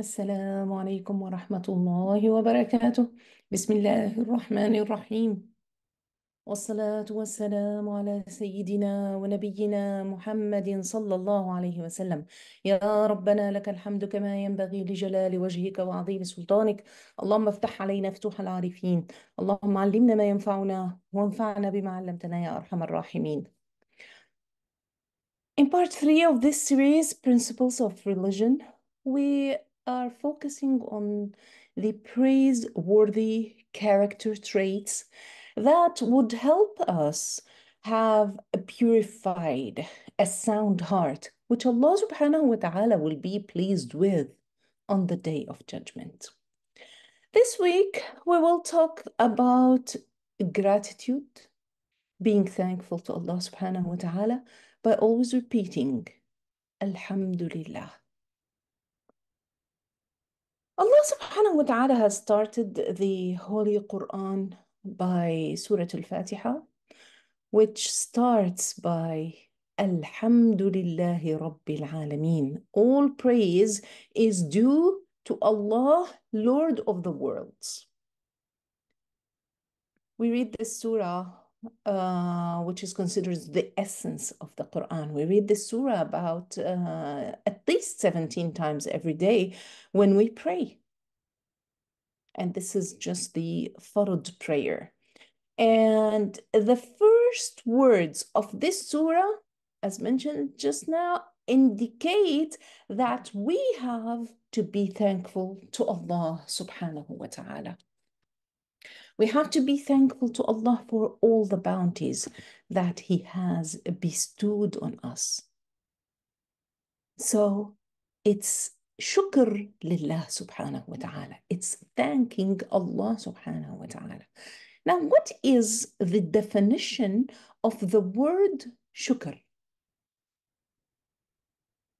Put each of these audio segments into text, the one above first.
السلام عليكم ورحمة الله وبركاته بسم الله الرحمن الرحيم والصلاة والسلام على سيدنا ونبينا محمد صلى الله عليه وسلم يا ربنا لك الحمد كما ينبغي لجلال وجهك وعظيم سلطانك اللهم افتح علينا فتوح العارفين اللهم علمنا ما ينفعنا وانفعنا بما علمتنا يا أرحم الراحمين In part 3 of this series, Principles of Religion, we are focusing on the praiseworthy character traits that would help us have a purified, a sound heart, which Allah subhanahu wa ta'ala will be pleased with on the day of judgment. This week, we will talk about gratitude, being thankful to Allah subhanahu wa ta'ala, by always repeating, Alhamdulillah. Allah subhanahu wa ta'ala has started the Holy Quran by Surah Al Fatiha, which starts by Alhamdulillahi Rabbil Alameen. All praise is due to Allah, Lord of the worlds. We read this surah uh, which is considered the essence of the Quran. We read the surah about uh, at least 17 times every day when we pray. And this is just the Farad prayer. And the first words of this surah, as mentioned just now, indicate that we have to be thankful to Allah subhanahu wa ta'ala. We have to be thankful to Allah for all the bounties that He has bestowed on us. So it's shukr lillah subhanahu wa ta'ala. It's thanking Allah subhanahu wa ta'ala. Now, what is the definition of the word shukr?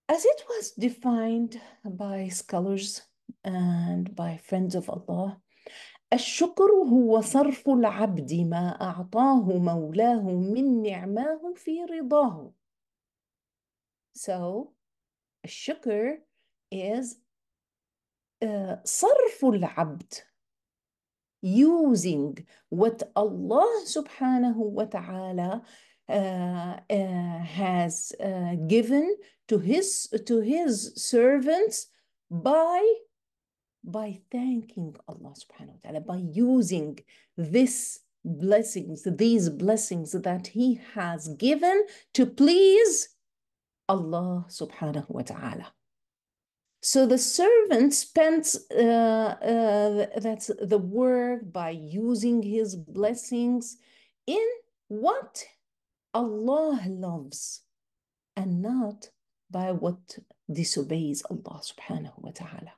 As it was defined by scholars and by friends of Allah, الشكر هو صرف العبد ما أعطاه مولاه من نعماه في رضاه. So, الشكر is uh, صرف العبد using what Allah سبحانه وتعالى uh, uh, has uh, given to his to his servants by by thanking Allah subhanahu wa ta'ala, by using this blessings, these blessings that he has given to please Allah subhanahu wa ta'ala. So the servant spends uh, uh, that's the word by using his blessings in what Allah loves and not by what disobeys Allah subhanahu wa ta'ala.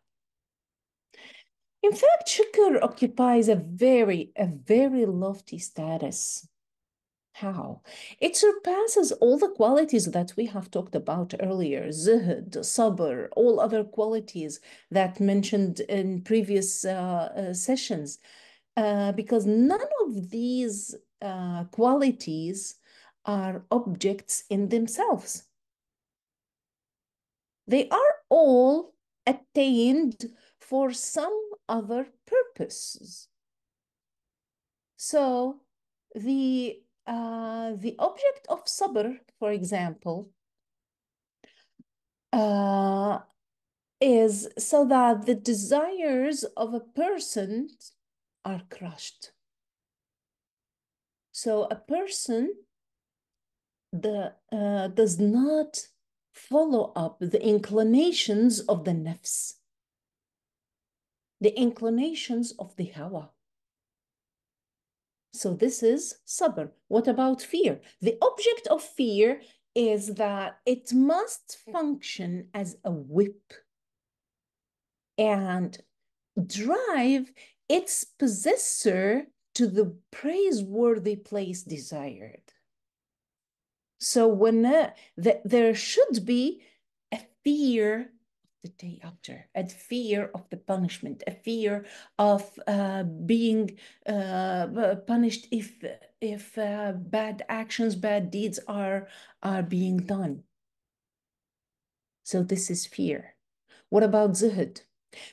In fact, sugar occupies a very, a very lofty status. How? It surpasses all the qualities that we have talked about earlier, zuhud, sabr, all other qualities that mentioned in previous uh, uh, sessions, uh, because none of these uh, qualities are objects in themselves. They are all attained for some other purposes. So the, uh, the object of sabr, for example, uh, is so that the desires of a person are crushed. So a person the, uh, does not follow up the inclinations of the nafs the inclinations of the Hawa. So this is sabr. What about fear? The object of fear is that it must function as a whip and drive its possessor to the praiseworthy place desired. So when uh, th there should be a fear the day after, a fear of the punishment, a fear of uh, being uh, punished if if uh, bad actions, bad deeds are are being done. So this is fear. What about zuhud?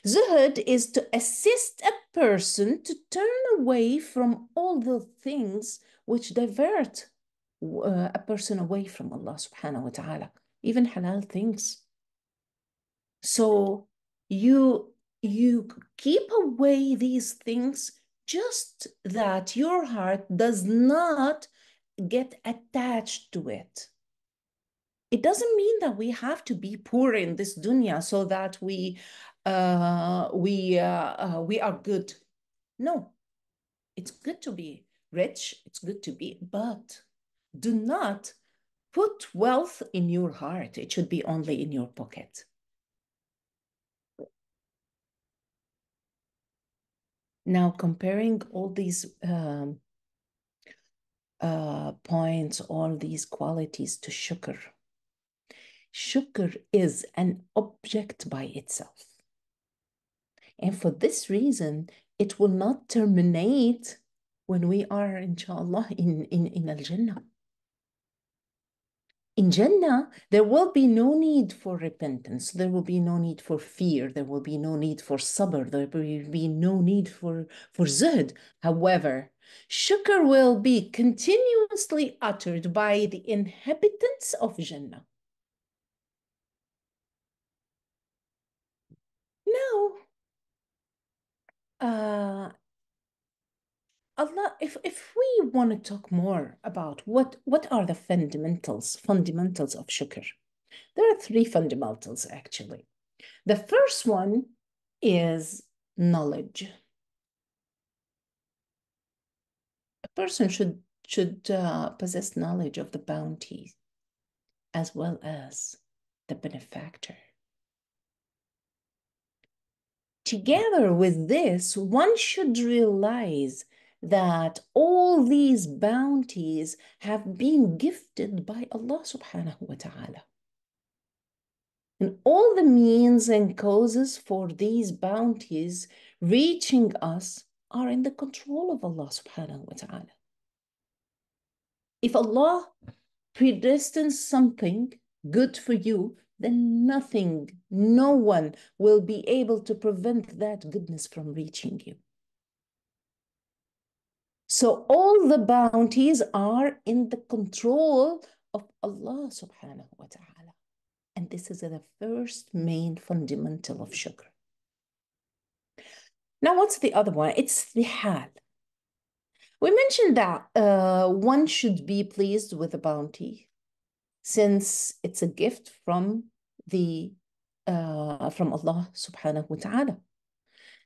Zuhud is to assist a person to turn away from all the things which divert uh, a person away from Allah subhanahu wa ta'ala, even halal things. So you you keep away these things just that your heart does not get attached to it. It doesn't mean that we have to be poor in this dunya so that we uh, we uh, uh, we are good. No, it's good to be rich. It's good to be, but do not put wealth in your heart. It should be only in your pocket. Now, comparing all these um, uh, points, all these qualities to sugar, sugar is an object by itself. And for this reason, it will not terminate when we are, inshallah, in, in, in Al Jannah in Jannah, there will be no need for repentance. There will be no need for fear. There will be no need for sabr. There will be no need for, for zuhd. However, shukr will be continuously uttered by the inhabitants of Jannah. Now, uh, Allah, if, if we want to talk more about what, what are the fundamentals, fundamentals of shukr, there are three fundamentals actually. The first one is knowledge. A person should, should uh, possess knowledge of the bounty as well as the benefactor. Together with this, one should realize that all these bounties have been gifted by Allah subhanahu wa ta'ala. And all the means and causes for these bounties reaching us are in the control of Allah subhanahu wa ta'ala. If Allah predestines something good for you, then nothing, no one will be able to prevent that goodness from reaching you. So all the bounties are in the control of Allah subhanahu wa ta'ala. And this is the first main fundamental of shukr. Now, what's the other one? It's the hal. We mentioned that uh, one should be pleased with the bounty since it's a gift from the uh, from Allah subhanahu wa ta'ala.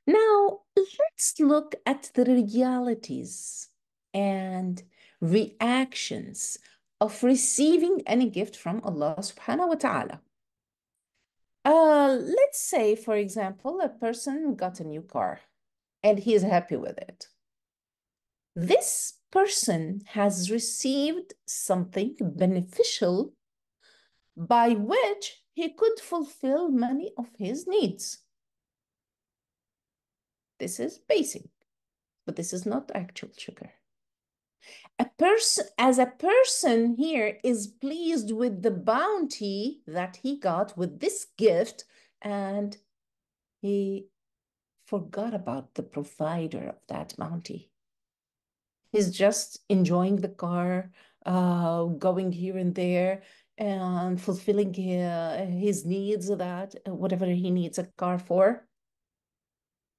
Now, let's look at the realities and reactions of receiving any gift from Allah subhanahu wa ta'ala. Uh, let's say, for example, a person got a new car and he is happy with it. This person has received something beneficial by which he could fulfill many of his needs. This is basic, but this is not actual sugar. A person, as a person here is pleased with the bounty that he got with this gift, and he forgot about the provider of that bounty. He's just enjoying the car, uh, going here and there, and fulfilling his needs that uh, whatever he needs a car for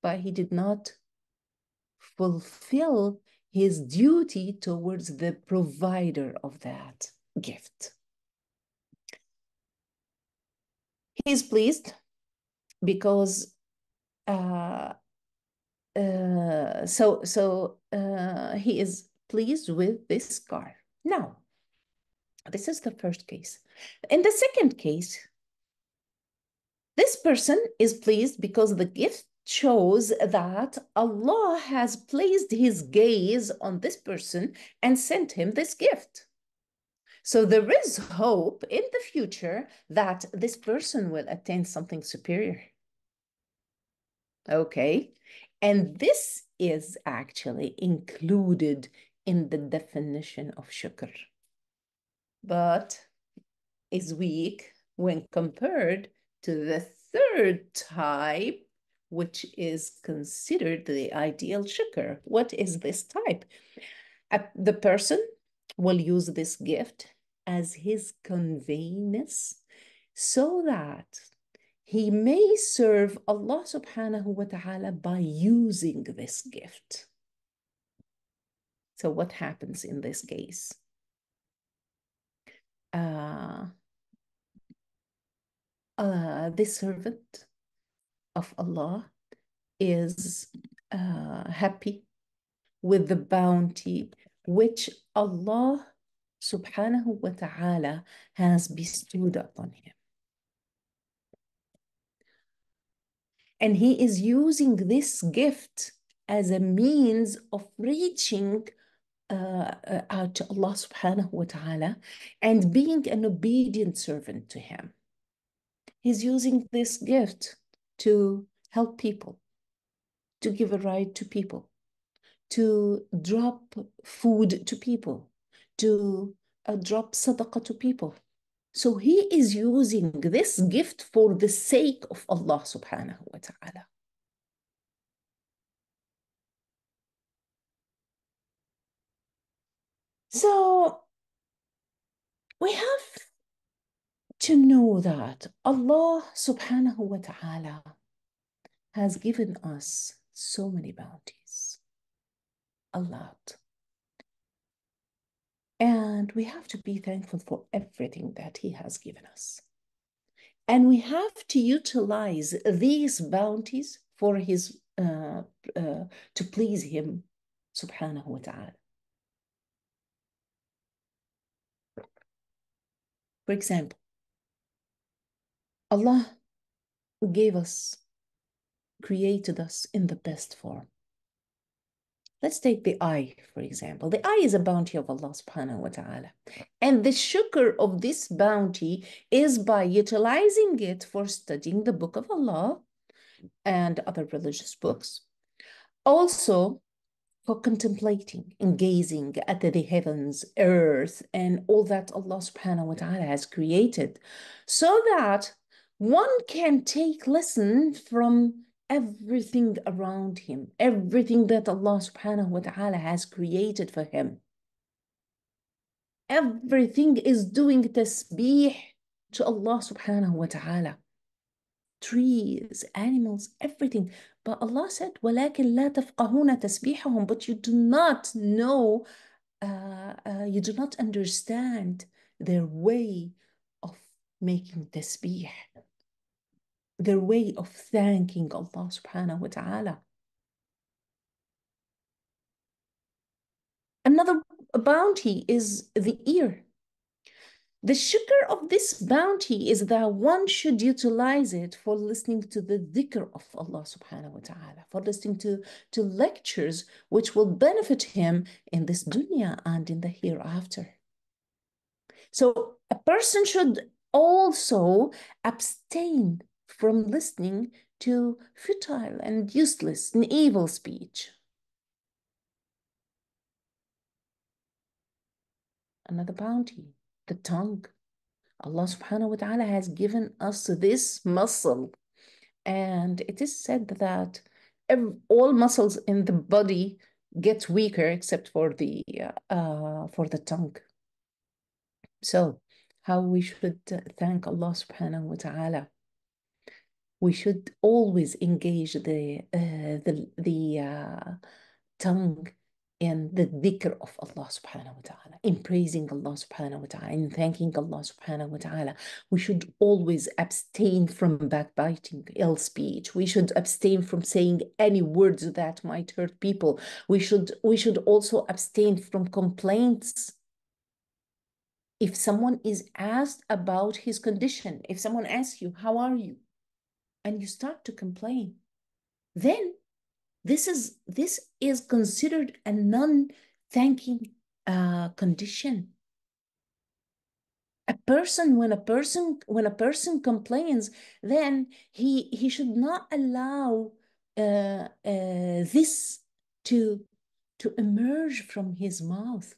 but he did not fulfill his duty towards the provider of that gift. He is pleased because uh, uh, so so uh, he is pleased with this car. Now, this is the first case. In the second case, this person is pleased because the gift shows that Allah has placed his gaze on this person and sent him this gift. So there is hope in the future that this person will attain something superior. Okay. And this is actually included in the definition of shukr, but is weak when compared to the third type which is considered the ideal shukr. What is mm-hmm. this type? The person will use this gift as his conveyance so that he may serve Allah subhanahu wa ta'ala by using this gift. So what happens in this case? Uh, uh, this servant of Allah is uh, happy with the bounty which Allah subhanahu wa ta'ala has bestowed upon him. And he is using this gift as a means of reaching uh, uh out to Allah subhanahu wa ta'ala and being an obedient servant to him. He's using this gift to help people, to give a ride to people, to drop food to people, to uh, drop sadaqah to people. So he is using this gift for the sake of Allah subhanahu wa ta'ala. So we have to know that Allah subhanahu wa ta'ala has given us so many bounties, a lot. And we have to be thankful for everything that He has given us. And we have to utilize these bounties for His, uh, uh, to please Him subhanahu wa ta'ala. For example, Allah gave us, created us in the best form. Let's take the eye, for example. The eye is a bounty of Allah subhanahu wa ta'ala. And the shukr of this bounty is by utilizing it for studying the book of Allah and other religious books. Also, for contemplating and gazing at the heavens, earth, and all that Allah subhanahu wa ta'ala has created, so that one can take lesson from everything around him, everything that Allah subhanahu wa ta'ala has created for him. Everything is doing tasbih to Allah subhanahu wa ta'ala. Trees, animals, everything. But Allah said, وَلَكِنْ لَا تَفْقَهُونَ تَسْبِيحَهُمْ But you do not know, uh, uh, you do not understand their way of making tasbih their way of thanking Allah subhanahu wa ta'ala. Another bounty is the ear. The sugar of this bounty is that one should utilize it for listening to the dhikr of Allah subhanahu wa ta'ala, for listening to, to lectures which will benefit him in this dunya and in the hereafter. So a person should also abstain from listening to futile and useless and evil speech. Another bounty, the tongue. Allah subhanahu wa ta'ala has given us this muscle. And it is said that every, all muscles in the body get weaker except for the uh, for the tongue. So how we should uh, thank Allah subhanahu wa ta'ala we should always engage the uh, the the uh, tongue and the dhikr of Allah subhanahu wa ta'ala, in praising Allah subhanahu wa ta'ala, in thanking Allah subhanahu wa ta'ala. We should always abstain from backbiting, ill speech. We should abstain from saying any words that might hurt people. We should, we should also abstain from complaints. If someone is asked about his condition, if someone asks you, how are you? and you start to complain then this is this is considered a non-thanking uh, condition a person when a person when a person complains then he he should not allow uh, uh, this to to emerge from his mouth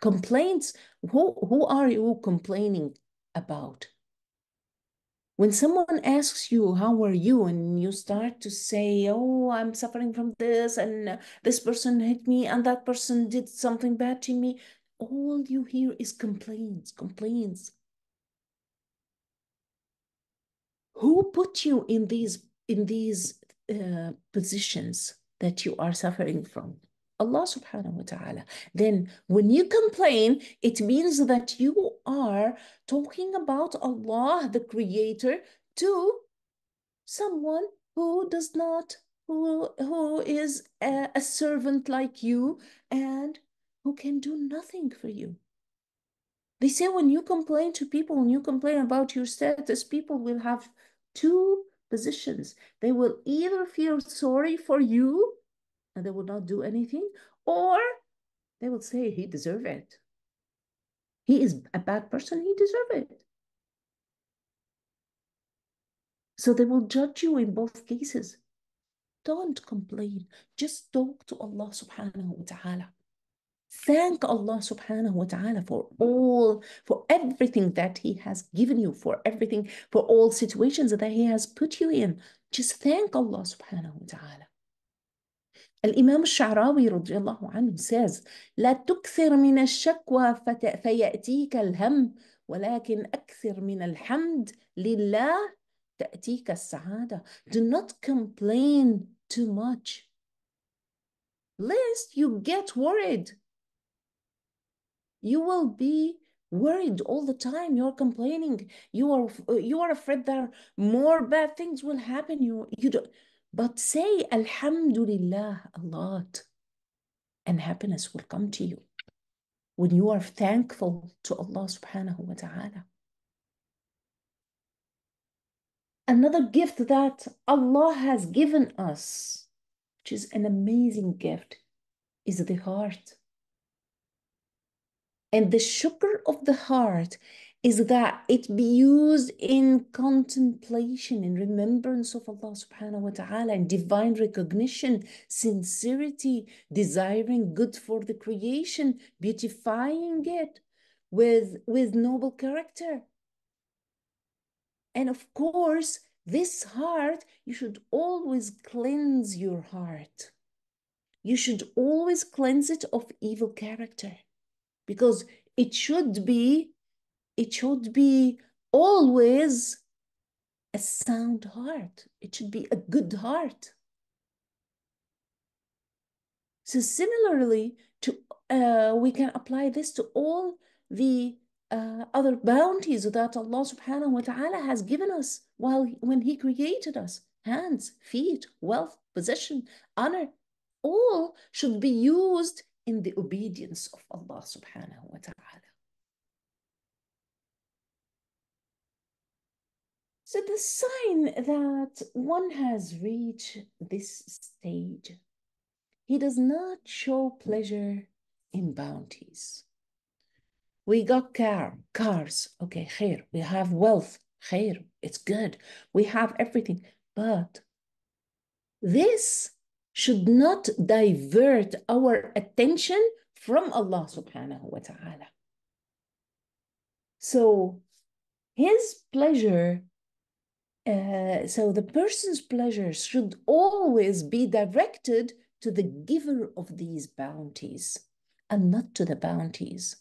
complaints who who are you complaining about when someone asks you how are you and you start to say oh i'm suffering from this and this person hit me and that person did something bad to me all you hear is complaints complaints who put you in these in these uh, positions that you are suffering from Allah subhanahu wa ta'ala. Then when you complain, it means that you are talking about Allah, the creator, to someone who does not, who, who is a, a servant like you and who can do nothing for you. They say when you complain to people, when you complain about your status, people will have two positions. They will either feel sorry for you and they will not do anything, or they will say he deserve it. He is a bad person, he deserve it. So they will judge you in both cases. Don't complain. Just talk to Allah subhanahu wa ta'ala. Thank Allah subhanahu wa ta'ala for all, for everything that He has given you, for everything, for all situations that He has put you in. Just thank Allah subhanahu wa ta'ala. الإمام الشعراوي رضي الله عنه ساز لا تكثر من الشكوى فيأتيك الهم ولكن أكثر من الحمد لله تأتيك السعادة do not complain too much lest you get worried you will be worried all the time you're complaining you are you are afraid that more bad things will happen you you don't But say Alhamdulillah a lot, and happiness will come to you when you are thankful to Allah subhanahu wa ta'ala. Another gift that Allah has given us, which is an amazing gift, is the heart. And the sugar of the heart is that it be used in contemplation, in remembrance of Allah subhanahu wa ta'ala, in divine recognition, sincerity, desiring good for the creation, beautifying it with, with noble character. And of course, this heart, you should always cleanse your heart. You should always cleanse it of evil character because it should be it should be always a sound heart. It should be a good heart. So similarly, to uh, we can apply this to all the uh, other bounties that Allah Subhanahu wa Taala has given us while when He created us: hands, feet, wealth, possession, honor. All should be used in the obedience of Allah Subhanahu wa Taala. So the sign that one has reached this stage, he does not show pleasure in bounties. We got car, cars, okay, khair. We have wealth, khair, it's good. We have everything, but this should not divert our attention from Allah subhanahu wa ta'ala. So his pleasure uh, so the person's pleasure should always be directed to the giver of these bounties and not to the bounties.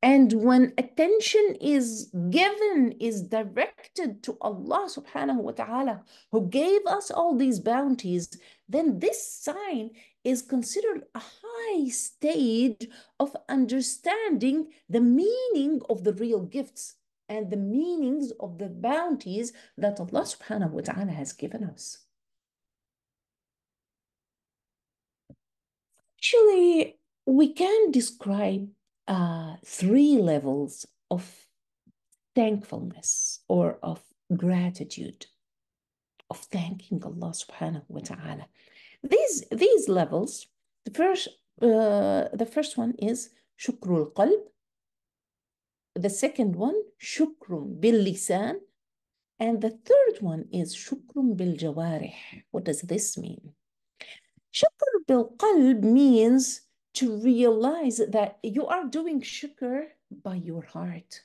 And when attention is given, is directed to Allah subhanahu wa ta'ala, who gave us all these bounties, then this sign is considered a high stage of understanding the meaning of the real gifts and the meanings of the bounties that Allah subhanahu wa ta'ala has given us. Actually, we can describe uh, three levels of thankfulness or of gratitude, of thanking Allah subhanahu wa ta'ala. These, these levels, the first, uh, the first one is shukrul qalb, the second one, shukrum bil lisan. And the third one is shukrum bil jawarih. What does this mean? Shukr bil qalb means to realize that you are doing shukr by your heart.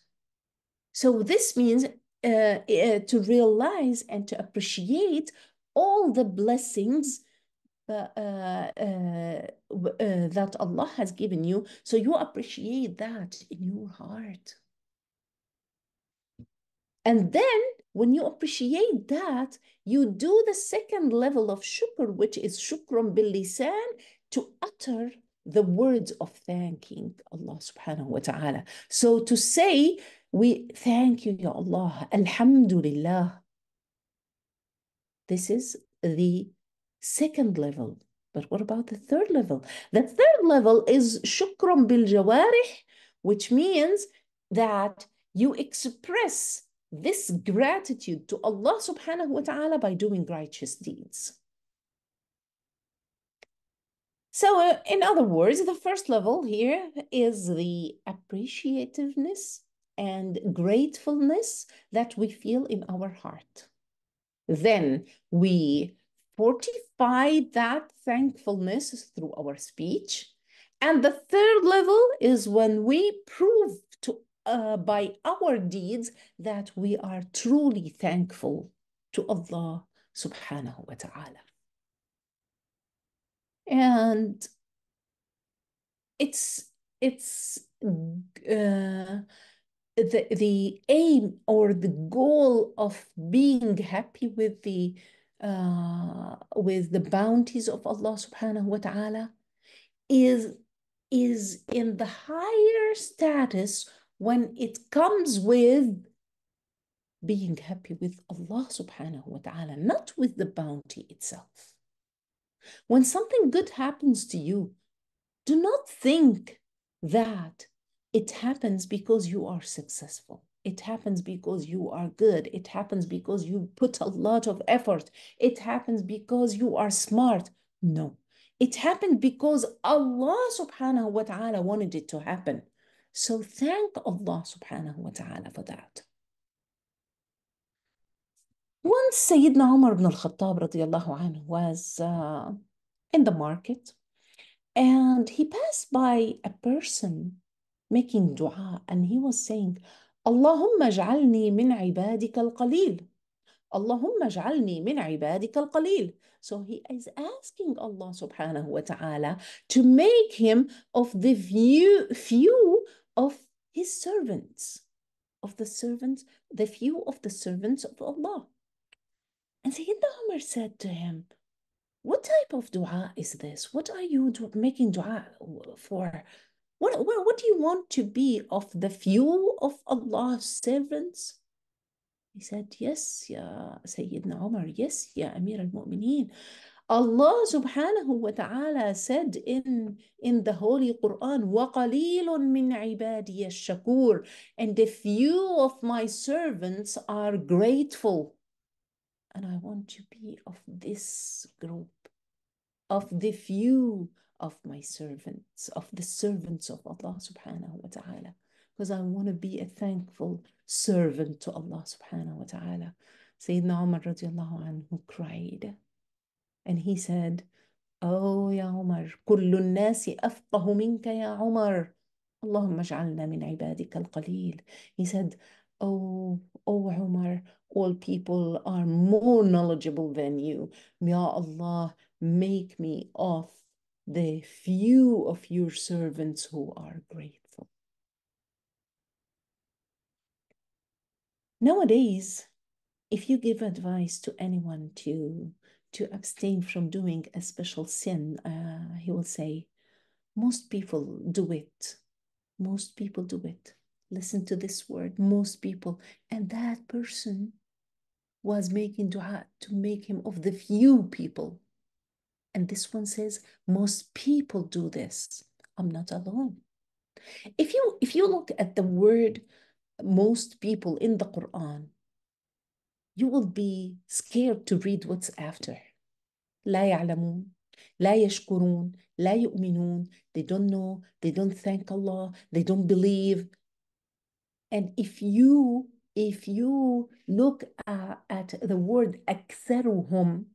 So this means uh, uh, to realize and to appreciate all the blessings that Allah has given you. So you appreciate that in your heart. And then when you appreciate that, you do the second level of shukr, which is shukran bil lisan, to utter the words of thanking Allah subhanahu wa ta'ala. So to say, we thank you, Ya Allah, Alhamdulillah. This is the second level. But what about the third level? The third level is shukran bil jawarih, which means that you express this gratitude to Allah subhanahu wa ta'ala by doing righteous deeds. So, uh, in other words, the first level here is the appreciativeness and gratefulness that we feel in our heart. Then we fortify that thankfulness through our speech. And the third level is when we prove to, uh, by our deeds that we are truly thankful to Allah subhanahu wa ta'ala. And it's, it's, uh, the the aim or the goal of being happy with the uh, with the bounties of Allah subhanahu wa ta'ala is, is in the higher status when it comes with being happy with Allah subhanahu wa ta'ala, not with the bounty itself. When something good happens to you, do not think that it happens because you are successful. It happens because you are good. It happens because you put a lot of effort. It happens because you are smart. No, it happened because Allah subhanahu wa ta'ala wanted it to happen. So thank Allah subhanahu wa ta'ala for that. Once Sayyidina Umar ibn al-Khattab radiallahu anhu was uh, in the market and he passed by a person making dua and he was saying, اللهم اجعلني من عبادك القليل. اللهم اجعلني من عبادك القليل. So he is asking Allah subhanahu wa ta'ala to make him of the few, few of his servants. Of the servants, the few of the servants of Allah. And Sayyidina Umar said to him, What type of dua is this? What are you making dua for? What, what, what do you want to be of the few of Allah's servants? He said, Yes, Ya Sayyidina Umar, yes, Ya Amir al Mu'mineen. Allah subhanahu wa ta'ala said in, in the Holy Quran, وَقَلِيلٌ مِّنْ عِبَادِيَ الشَّكُورِ And a few of my servants are grateful. And I want to be of this group, of the few of my servants, of the servants of Allah subhanahu wa ta'ala. Because I want to be a thankful servant to Allah subhanahu wa ta'ala. Sayyidina Umar radiallahu anhu cried and he said, Oh ya Umar, كل الناس أفقه منك يا عمر. اللهم اجعلنا من عبادك القليل. He said, Oh, oh Umar, all people are more knowledgeable than you. Ya Allah, make me of the few of your servants who are grateful. Nowadays, if you give advice to anyone to to abstain from doing a special sin, uh, he will say, most people do it. Most people do it. Listen to this word, most people. And that person was making dua to make him of the few people and this one says, most people do this. I'm not alone. If you if you look at the word most people in the Quran, you will be scared to read what's after. لا يعلمون لا يشكرون لا يؤمنون they don't know they don't thank Allah they don't believe and if you if you look uh, at the word أكثرهم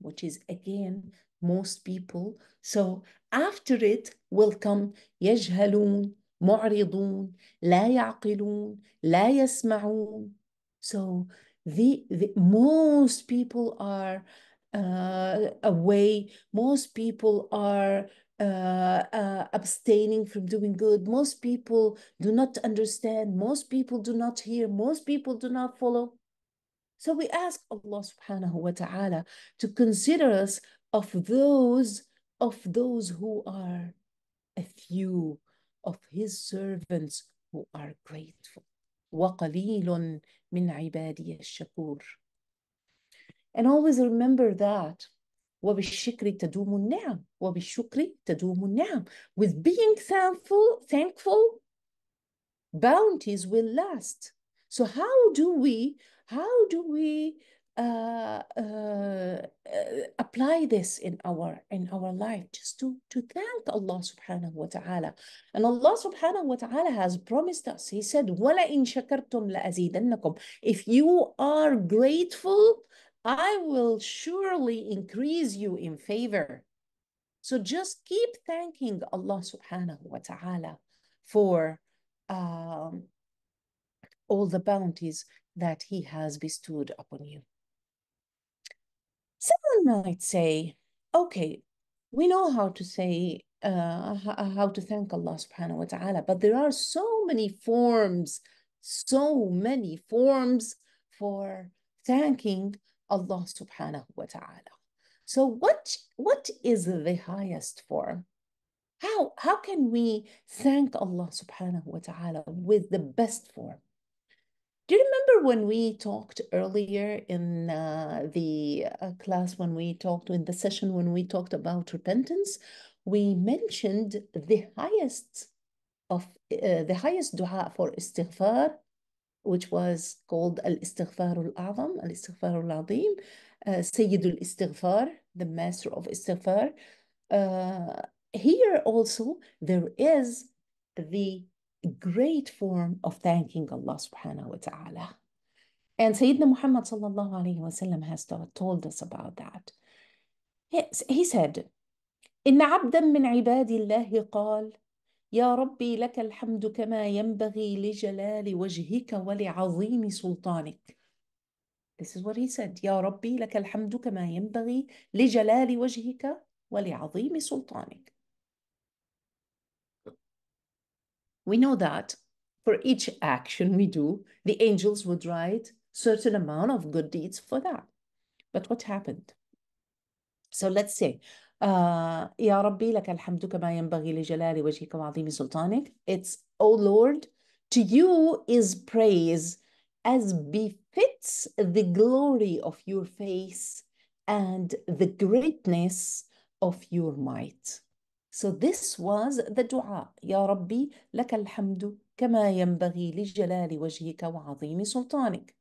which is again most people. So after it will come يجهلون معرضون لا يعقلون لا يسمعون. So the, the most people are uh, away. Most people are uh, uh, abstaining from doing good. Most people do not understand. Most people do not hear. Most people do not follow. So we ask Allah subhanahu wa ta'ala to consider us of those of those who are a few of his servants who are grateful. وَقَلِيلٌ مِنْ عِبَادِيَ الشَّكُورِ And always remember that وَبِالشِّكْرِ تَدُومُ النِّعَمْ وَبِالشُّكْرِ تَدُومُ النِّعَمْ With being thankful, thankful, bounties will last. So how do we how do we uh, uh, apply this in our in our life just to to thank Allah subhanahu wa ta'ala and Allah subhanahu wa ta'ala has promised us he said wala in shakartum if you are grateful I will surely increase you in favor so just keep thanking Allah subhanahu wa ta'ala for um, all the bounties that he has bestowed upon you. Someone might say, okay, we know how to say, uh, uh, how to thank Allah subhanahu wa ta'ala, but there are so many forms, so many forms for thanking Allah subhanahu wa ta'ala. So what, what is the highest form? How, how can we thank Allah subhanahu wa ta'ala with the best form? Do you remember when we talked earlier in uh, the uh, class, when we talked in the session, when we talked about repentance, we mentioned the highest of uh, the highest dua for istighfar, which was called al-istighfar al-azam, al-istighfar al-azim, uh, Sayyid al-istighfar, the master of istighfar. Uh, here also, there is the great form of thanking Allah subhanahu wa ta'ala. And Sayyidina Muhammad sallallahu alayhi wa sallam has told us about that. He, he said, إن عبدا من عباد الله قال يا ربي لك الحمد كما ينبغي لجلال وجهك ولعظيم سلطانك. This is what he said. يا ربي لك الحمد كما ينبغي لجلال وجهك ولعظيم سلطانك. We know that for each action we do, the angels would write certain amount of good deeds for that. But what happened? So let's say, يا ربي لك الحمد كما ينبغي لجلال وجهك وعظيم سلطانك. It's, O oh Lord, to you is praise as befits the glory of your face and the greatness of your might. So this was the dua, Ya Rabbi, يا hamdu kama الحمد li ينبغي لجلال wa وعظيم سلطانك.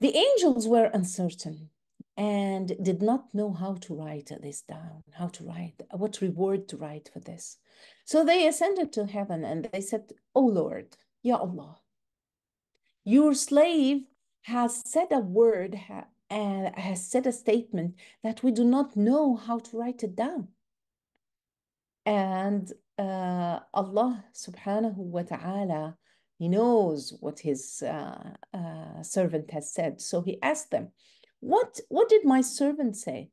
The angels were uncertain and did not know how to write this down, how to write, what reward to write for this. So they ascended to heaven and they said, O Lord, Ya Allah, your slave has said a word, and uh, has said a statement that we do not know how to write it down. And uh, Allah subhanahu wa ta'ala, He knows what His uh, uh, servant has said. So He asked them, what, what did my servant say?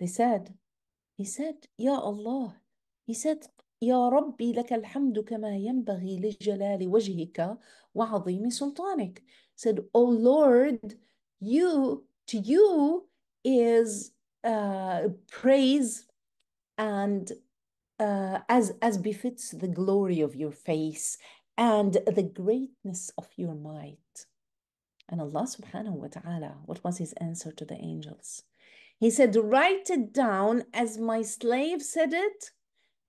They said, He said, Ya Allah. He said, Ya يا ربي لك الحمد كما ينبغي لجلال وجهك وعظيم سلطانك said oh lord you to you is uh, praise and uh, as, as befits the glory of your face and the greatness of your might. And Allah subhanahu wa ta'ala, what was his answer to the angels? He said, Write it down as my slave said it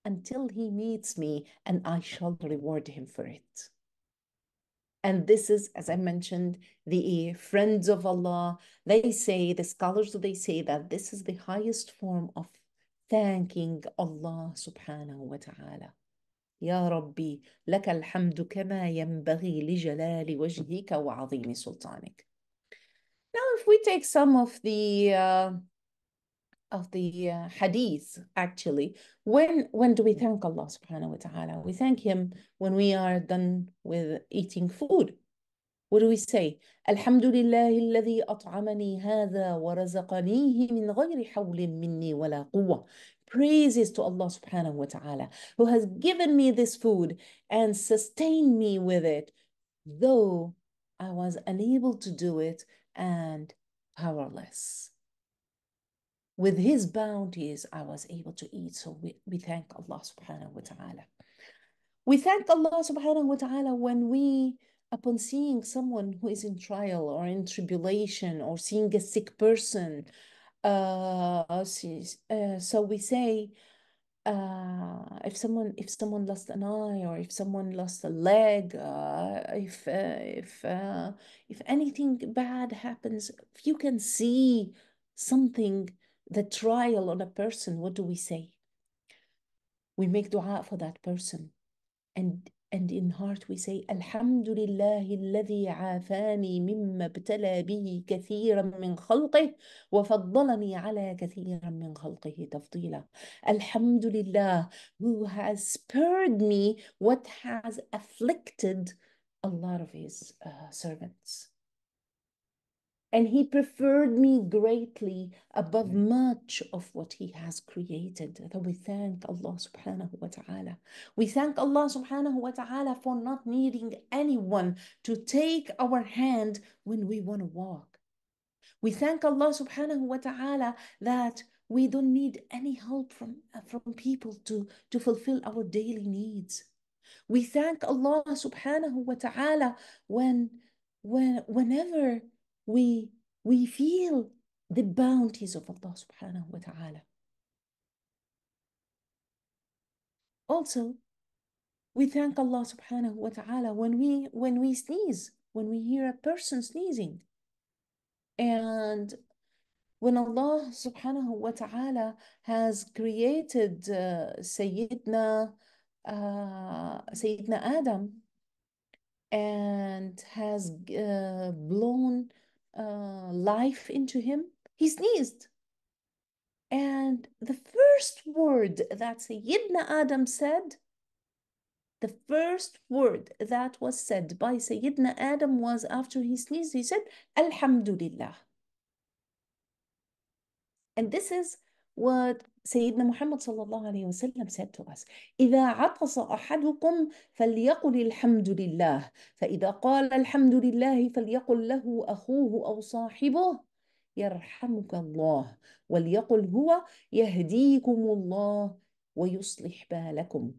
until he meets me, and I shall reward him for it. And this is, as I mentioned, the friends of Allah. They say, the scholars, they say that this is the highest form of thanking Allah subhanahu wa ta'ala. يا ربي لك الحمد كما ينبغي لجلال وجهك وعظيم سلطانك. Now if we take some of the uh, of the uh, hadith actually when when do we thank Allah subhanahu wa ta'ala we thank him when we are done with eating food what do we say? Alhamdulillah الذي أطعمني هذا ورزقنيه من غير حول مني ولا قوة. Praises to Allah subhanahu wa ta'ala who has given me this food and sustained me with it though I was unable to do it and powerless. With his bounties, I was able to eat. So we, we thank Allah subhanahu wa ta'ala. We thank Allah subhanahu wa ta'ala when we upon seeing someone who is in trial or in tribulation or seeing a sick person. Uh, uh, so we say, uh, if someone if someone lost an eye or if someone lost a leg, uh, if uh, if uh, if anything bad happens, if you can see something, the trial on a person, what do we say? We make du'a for that person, and and in heart we say, Alhamdulillah, الذي عافاني مما ابتلى كثيرا من خلقه وفضلني على كثيرا من خلقه تفضيلا. Alhamdulillah, who has spared me what has afflicted a lot of his uh, servants and he preferred me greatly above mm-hmm. much of what he has created. That we thank Allah subhanahu wa ta'ala. We thank Allah subhanahu wa ta'ala for not needing anyone to take our hand when we want to walk. We thank Allah subhanahu wa ta'ala that we don't need any help from, from people to, to fulfill our daily needs. We thank Allah subhanahu wa ta'ala when, when whenever we, we feel the bounties of Allah subhanahu wa ta'ala. Also, we thank Allah subhanahu wa ta'ala when we when we sneeze, when we hear a person sneezing. And when Allah subhanahu wa ta'ala has created uh, Sayyidina, uh, Sayyidina Adam and has uh, blown uh, life into him, he sneezed. And the first word that Sayyidina Adam said, the first word that was said by Sayyidina Adam was after he sneezed, he said, Alhamdulillah. And this is وسيدنا محمد صلى الله عليه وسلم سادته رأس إذا عطس أحدكم فليقل الحمد لله فإذا قال الحمد لله فليقل له أخوه أو صاحبه يرحمك الله وليقل هو يهديكم الله ويصلح بالكم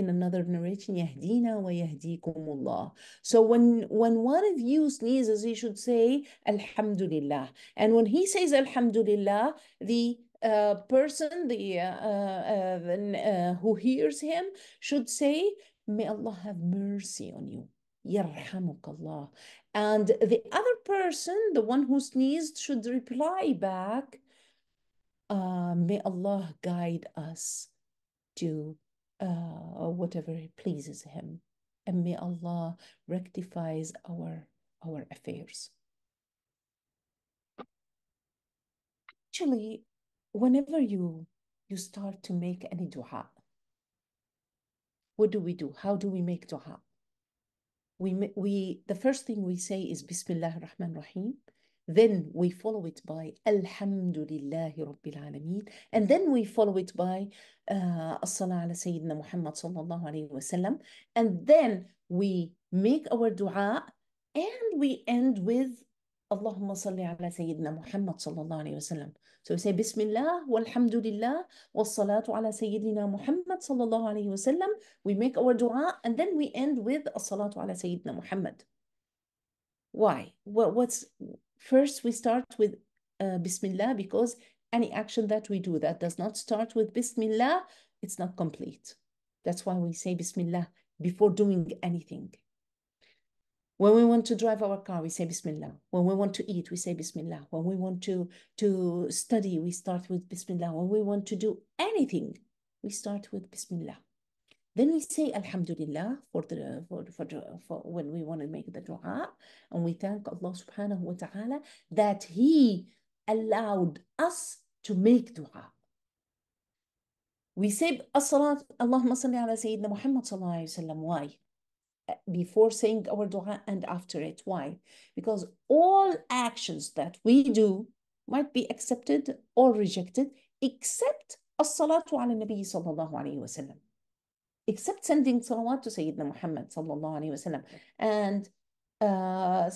in another narration يهدينا ويهديكم الله so when when one of you sneezes he should say alhamdulillah and when he says alhamdulillah the A person, the uh, uh, uh, who hears him, should say, "May Allah have mercy on you." يرحمك and the other person the one who sneezed should reply back uh, may Allah guide us to uh, whatever pleases him and may Allah rectifies our our affairs actually whenever you you start to make any dua, what do we do? How do we make dua? We, we the first thing we say is Bismillah ar-Rahman rahim then we follow it by Alhamdulillahi Rabbil Alameen, and then we follow it by uh, As-Salah ala Sayyidina Muhammad Sallallahu Alaihi Wasallam, and then we make our dua and we end with اللهم صل على سيدنا محمد صلى الله عليه وسلم So we say لله والصلاة على سيدنا Sayyidina Muhammad الله عليه وسلم We make our dua and then we end with الصلاة على سيدنا Sayyidina Muhammad. Why? Well, what's first we start with uh, الله because any action that we do that does not start with بسم الله it's not complete. That's why we say بسم الله before doing anything. When we want to drive our car, we say Bismillah. When we want to eat, we say Bismillah. When we want to, to study, we start with Bismillah. When we want to do anything, we start with Bismillah. Then we say Alhamdulillah for the for, for, for when we want to make the dua, and we thank Allah Subhanahu wa Taala that He allowed us to make dua. We say as-salat, Allahumma salli ala Sayyidina Muhammad sallallahu alayhi wa sallam. Why? before saying our dua and after it. Why? Because all actions that we do might be accepted or rejected, except as-salatu ala nabi sallallahu alayhi wa sallam. Except sending salawat to Sayyidina Muhammad sallallahu alayhi wa sallam. And uh,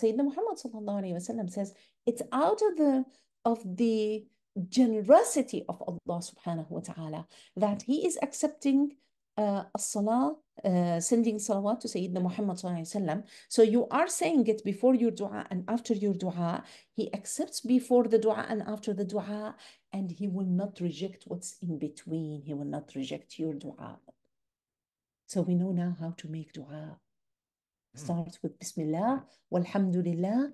Sayyidina Muhammad sallallahu alayhi wa sallam says, it's out of the, of the generosity of Allah subhanahu wa ta'ala that he is accepting uh, as uh, sending salawat to Sayyidina Muhammad So you are saying it before your dua and after your dua. He accepts before the dua and after the dua, and he will not reject what's in between. He will not reject your dua. So we know now how to make dua. Hmm. Start with Bismillah, walhamdulillah.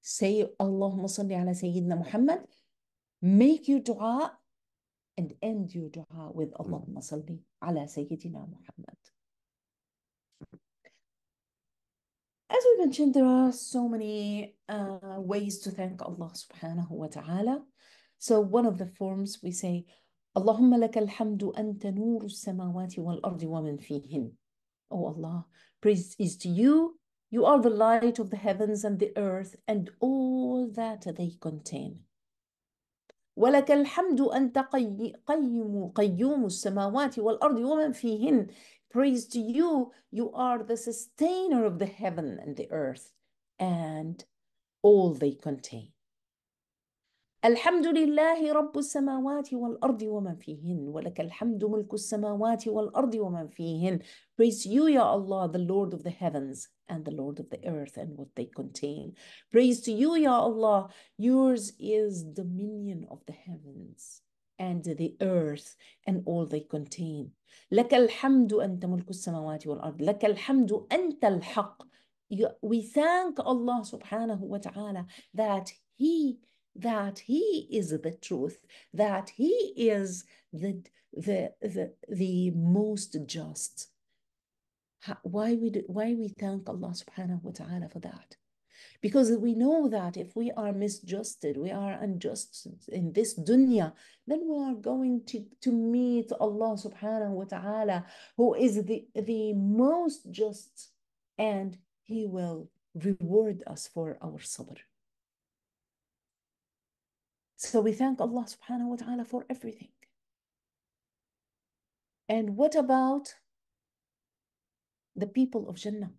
Say Allahumma salli ala Sayyidina Muhammad. Make your dua and end your dua with hmm. Allahumma salli ala Sayyidina Muhammad. as we mentioned, there are so many uh, ways to thank Allah subhanahu wa ta'ala. So one of the forms we say, "Allahumma اللهم لك الحمد أنت wal ardi wa ومن fihin." Oh Allah, praise is to you. You are the light of the heavens and the earth and all that they contain. ولك الحمد أنت قيوم قيوم السماوات والأرض ومن فيهن Praise to you, you are the sustainer of the heaven and the earth and all they contain. الحمد لله رب السماوات والأرض ومن فيهن ولك الحمد ملك السماوات والأرض ومن fihin. Praise you, Ya Allah, the Lord of the heavens and the Lord of the earth and what they contain. Praise to you, Ya Allah, yours is dominion of the heavens and the earth and all they contain. لك الحمد أنت ملك السماوات والأرض لك الحمد أنت الحق We thank Allah subhanahu wa ta'ala that He that He is the truth, that He is the, the, the, the most just. Why we, do, why we thank Allah subhanahu wa ta'ala for that? Because we know that if we are misjusted, we are unjust in this dunya, then we are going to, to meet Allah subhanahu wa ta'ala, who is the, the most just, and He will reward us for our sabr. So we thank Allah subhanahu wa ta'ala for everything. And what about the people of Jannah?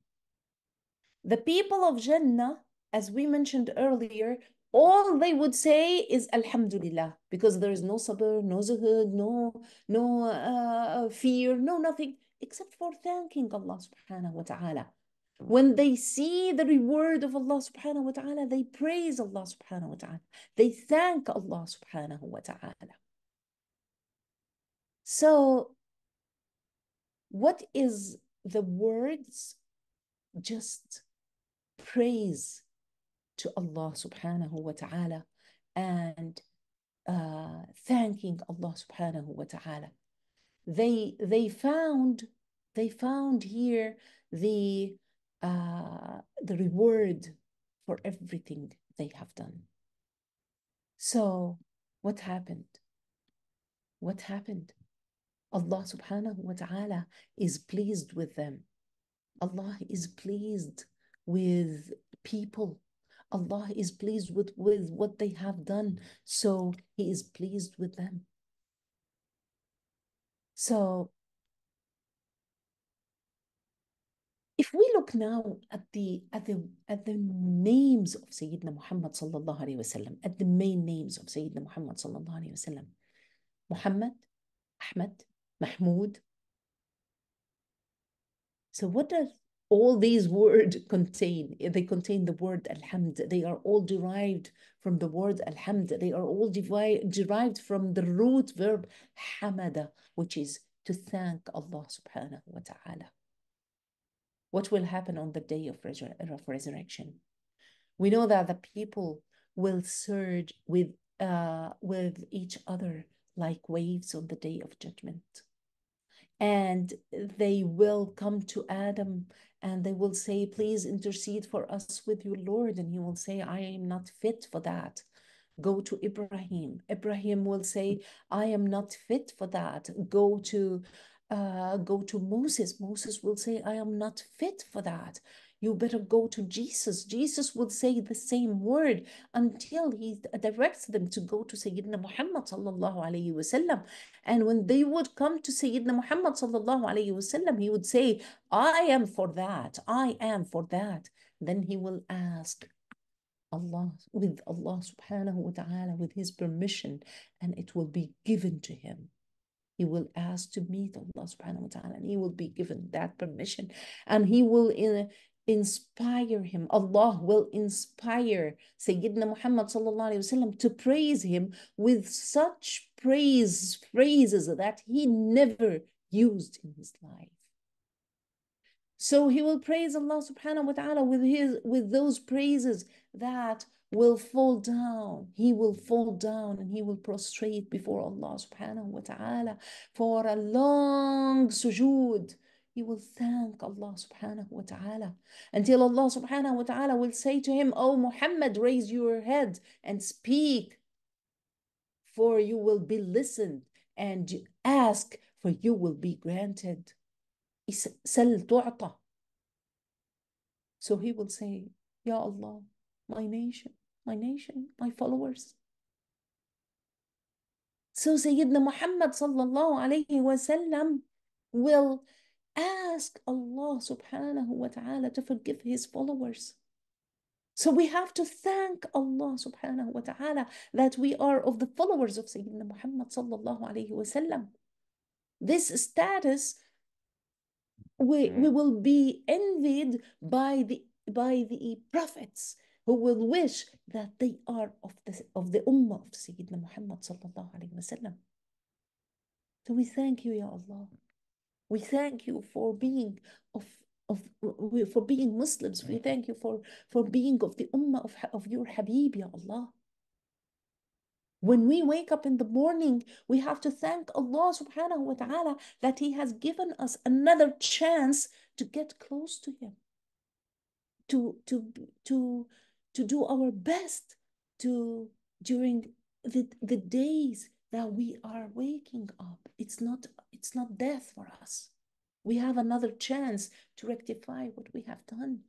The people of Jannah, as we mentioned earlier, all they would say is Alhamdulillah, because there is no sabr, no zuhud, no, no uh, fear, no nothing, except for thanking Allah subhanahu wa ta'ala. When they see the reward of Allah subhanahu wa ta'ala, they praise Allah subhanahu wa ta'ala. They thank Allah subhanahu wa ta'ala. So, what is the words just praise to Allah subhanahu wa ta'ala and uh, thanking Allah subhanahu wa ta'ala. They they found they found here the uh, the reward for everything they have done. So what happened? What happened? Allah subhanahu wa ta'ala is pleased with them. Allah is pleased with people. Allah is pleased with, with what they have done. So He is pleased with them. So if we look now at the at the at the names of Sayyidina Muhammad sallallahu alayhi wasallam, at the main names of Sayyidina Muhammad sallallahu alayhi wasallam, Muhammad, Ahmed, Mahmoud. So what does all these words contain, they contain the word alhamd. They are all derived from the word alhamd. They are all devi- derived from the root verb hamada, which is to thank Allah subhanahu wa ta'ala. What will happen on the day of, resur- of resurrection? We know that the people will surge with, uh, with each other like waves on the day of judgment and they will come to Adam and they will say, Please intercede for us with your Lord. And he will say, I am not fit for that. Go to Ibrahim. Ibrahim will say, I am not fit for that. Go to uh, go to Moses. Moses will say, I am not fit for that. You better go to Jesus. Jesus will say the same word until he directs them to go to Sayyidina Muhammad And when they would come to Sayyidina Muhammad sallallahu alayhi wasallam, he would say, I am for that. I am for that. Then he will ask Allah with Allah subhanahu wa ta'ala with his permission and it will be given to him he will ask to meet Allah subhanahu wa ta'ala and he will be given that permission and he will in inspire him. Allah will inspire Sayyidina Muhammad وسلم, to praise him with such praise, phrases that he never used in his life. So he will praise Allah subhanahu wa ta'ala with his with those praises that will fall down. He will fall down and he will prostrate before Allah subhanahu wa ta'ala for a long sujood he will thank Allah subhanahu wa ta'ala until Allah subhanahu wa ta'ala will say to him, Oh Muhammad, raise your head and speak, for you will be listened, and ask, for you will be granted. So he will say, Ya Allah, my nation, my nation, my followers. So Sayyidina Muhammad sallallahu alayhi wa sallam will Ask Allah subhanahu wa ta'ala to forgive His followers. So we have to thank Allah subhanahu wa ta'ala that we are of the followers of Sayyidina Muhammad sallallahu alayhi wa This status, we, we mm-hmm. will be envied by the, by the prophets who will wish that they are of the, of the ummah of Sayyidina Muhammad sallallahu alayhi wa So we thank you, Ya Allah. We thank you for being of of for being Muslims. We thank you for for being of the ummah of, of your Habib, Ya Allah. When we wake up in the morning, we have to thank Allah subhanahu wa ta'ala that He has given us another chance to get close to Him, to, to, to, to do our best to during the, the days that we are waking up. It's not, it's not death for us. We have another chance to rectify what we have done.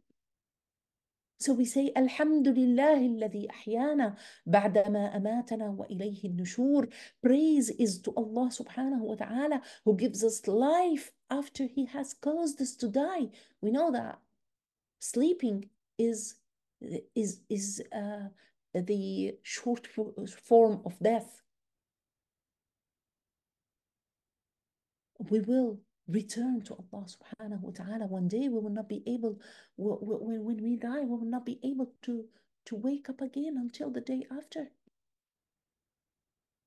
So we say, Alhamdulillah, الذي أحيانا بعدما أماتنا وإليه النشور. Praise is to Allah subhanahu wa ta'ala who gives us life after he has caused us to die. We know that sleeping is, is, is uh, the short form of death. we will return to Allah subhanahu wa ta'ala one day. We will not be able, when, when we die, we will not be able to, to wake up again until the day after.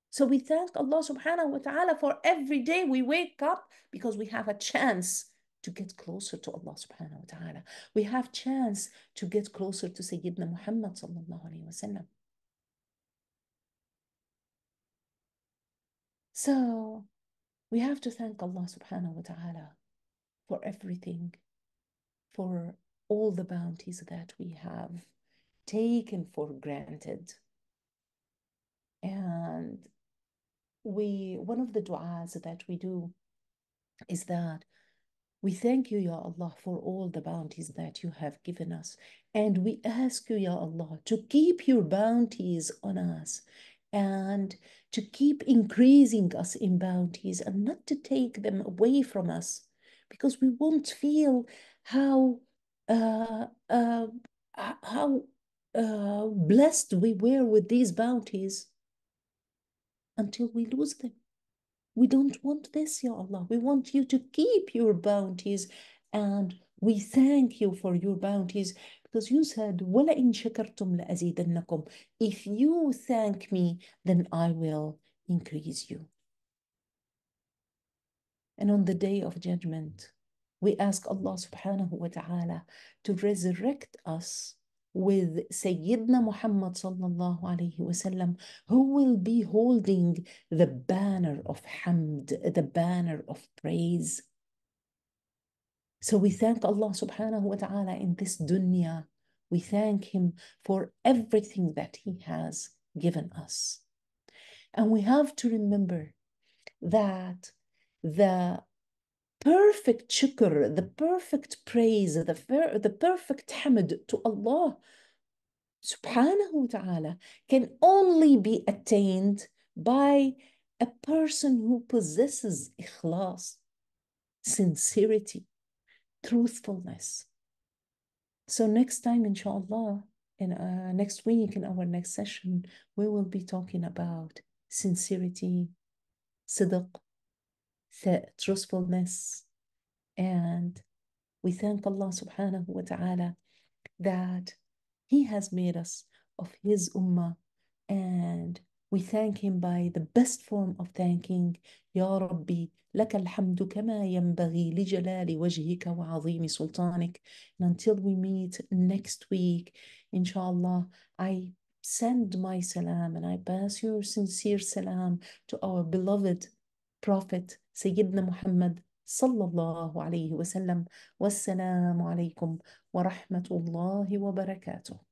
So we thank Allah subhanahu wa ta'ala for every day we wake up because we have a chance to get closer to Allah subhanahu wa ta'ala. We have chance to get closer to Sayyidina Muhammad sallallahu alayhi wa So we have to thank Allah subhanahu wa ta'ala for everything, for all the bounties that we have taken for granted. And we one of the du'as that we do is that we thank you, Ya Allah, for all the bounties that you have given us. And we ask you, Ya Allah, to keep your bounties on us and to keep increasing us in bounties and not to take them away from us because we won't feel how uh, uh, how uh, blessed we were with these bounties until we lose them. We don't want this, Ya Allah. We want you to keep your bounties and we thank you for your bounties because you said وَلَئِن شَكَرْتُمْ لَأَزِيدَنَّكُمْ If you thank me, then I will increase you. And on the day of judgment, we ask Allah subhanahu wa ta'ala to resurrect us with Sayyidina Muhammad sallallahu alayhi wasallam, who will be holding the banner of hamd, the banner of praise. So we thank Allah subhanahu wa ta'ala in this dunya. We thank Him for everything that He has given us. And we have to remember that the perfect shukr, the perfect praise, the, the perfect hamd to Allah subhanahu wa ta'ala can only be attained by a person who possesses ikhlas, sincerity, truthfulness. So next time, inshallah, in uh, next week in our next session, we will be talking about sincerity, siddiq, truthfulness, and we thank Allah subhanahu wa ta'ala that He has made us of His ummah and we thank him by the best form of thanking يا ربي لك الحمد كما ينبغي لجلال وجهك وعظيم سلطانك and until we meet next week inshallah I send my salam and I pass your sincere salam to our beloved prophet سيدنا محمد صلى الله عليه وسلم والسلام عليكم ورحمة الله وبركاته